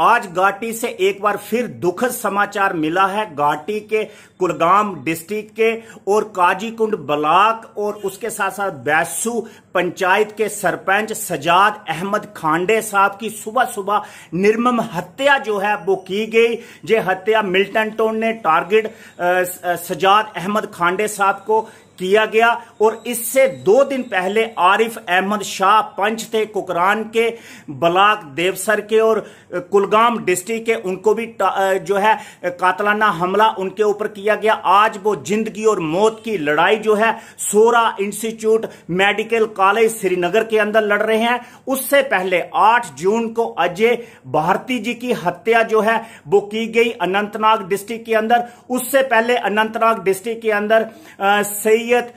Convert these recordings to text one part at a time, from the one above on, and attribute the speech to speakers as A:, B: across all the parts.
A: आज घाटी से एक बार फिर दुखद समाचार मिला है घाटी के कुलगाम डिस्ट्रिक्ट के और काजीकुंड ब्लॉक और उसके साथ साथ बैसू पंचायत के सरपंच सजाद अहमद खांडे साहब की सुबह सुबह निर्मम हत्या जो है वो की गई ये हत्या मिल्टन टोन ने टारगेट सजाद अहमद खांडे साहब को किया गया और इससे दो दिन पहले आरिफ अहमद शाह पंच थे कुकरान के ब्लाक देवसर के और कुलगाम डिस्ट्रिक्ट के उनको भी जो है कातलाना हमला उनके ऊपर किया गया आज वो जिंदगी और मौत की लड़ाई जो है सोरा इंस्टीट्यूट मेडिकल का वाले श्रीनगर के अंदर लड़ रहे हैं उससे पहले 8 जून को अजय भारती जी की हत्या जो है वो की गई अनंतनाग डिस्ट्रिक्ट के अंदर उससे पहले अनंतनाग डिस्ट्रिक्ट के अंदर सैयद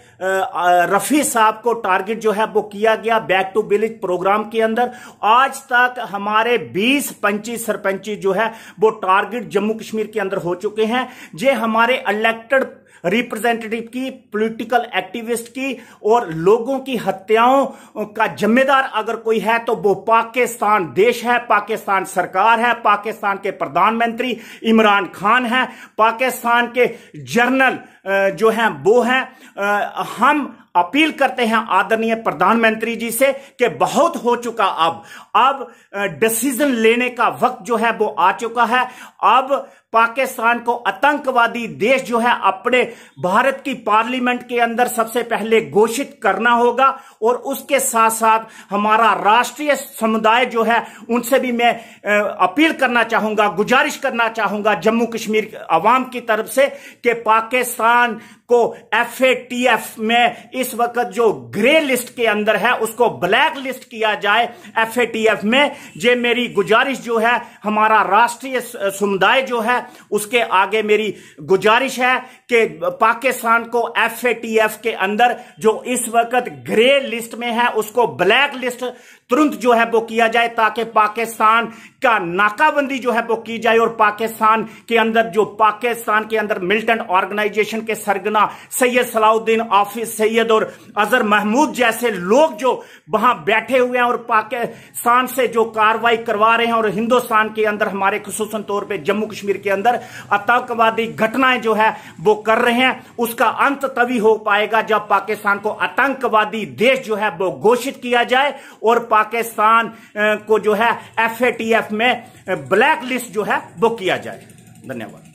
A: रफी साहब को टारगेट जो है वो किया गया बैक टू विलेज प्रोग्राम के अंदर आज तक हमारे 20 पंची सरपंची जो है वो टारगेट जम्मू कश्मीर के अंदर हो चुके हैं जे हमारे इलेक्टेड रिप्रेजेंटेटिव की पॉलिटिकल एक्टिविस्ट की और लोगों की हत्याओं का जिम्मेदार अगर कोई है तो वो पाकिस्तान देश है पाकिस्तान सरकार है पाकिस्तान के प्रधानमंत्री इमरान खान है पाकिस्तान के जर्नल जो हैं वो हैं हम अपील करते हैं आदरणीय प्रधानमंत्री जी से कि बहुत हो चुका अब अब डिसीजन लेने का वक्त जो है वो आ चुका है अब पाकिस्तान को आतंकवादी देश जो है अपने उसे भारत की पार्लियामेंट के अंदर सबसे पहले घोषित करना होगा और उसके साथ साथ हमारा राष्ट्रीय समुदाय जो है उनसे भी मैं अपील करना चाहूंगा गुजारिश करना चाहूंगा जम्मू कश्मीर आवाम की तरफ से कि पाकिस्तान को एफ टी एफ में इस वक्त जो ग्रे लिस्ट के अंदर है उसको ब्लैक लिस्ट किया जाए एफ टी एफ में जे मेरी गुजारिश जो है हमारा राष्ट्रीय समुदाय जो है उसके आगे मेरी गुजारिश है कि पाकिस्तान को एफ के अंदर जो इस वक्त ग्रे लिस्ट में है उसको ब्लैक लिस्ट तुरंत जो है वो किया जाए ताकि पाकिस्तान का नाकाबंदी जो है वो की जाए और पाकिस्तान के अंदर जो पाकिस्तान के अंदर मिलिटेंट ऑर्गेनाइजेशन के सरगना सैयद सलाउद्दीन आफिस सैयद और अजहर महमूद जैसे लोग जो वहां बैठे हुए हैं और पाकिस्तान से जो कार्रवाई करवा रहे हैं और हिंदुस्तान के अंदर हमारे खसूस तौर पर जम्मू कश्मीर के अंदर आतंकवादी घटनाएं जो है वो कर रहे हैं उसका अंत तभी हो पाएगा जब पाकिस्तान को आतंकवादी देश जो है वो घोषित किया जाए और पाकिस्तान को जो है एफ में ब्लैक लिस्ट जो है वो किया जाए धन्यवाद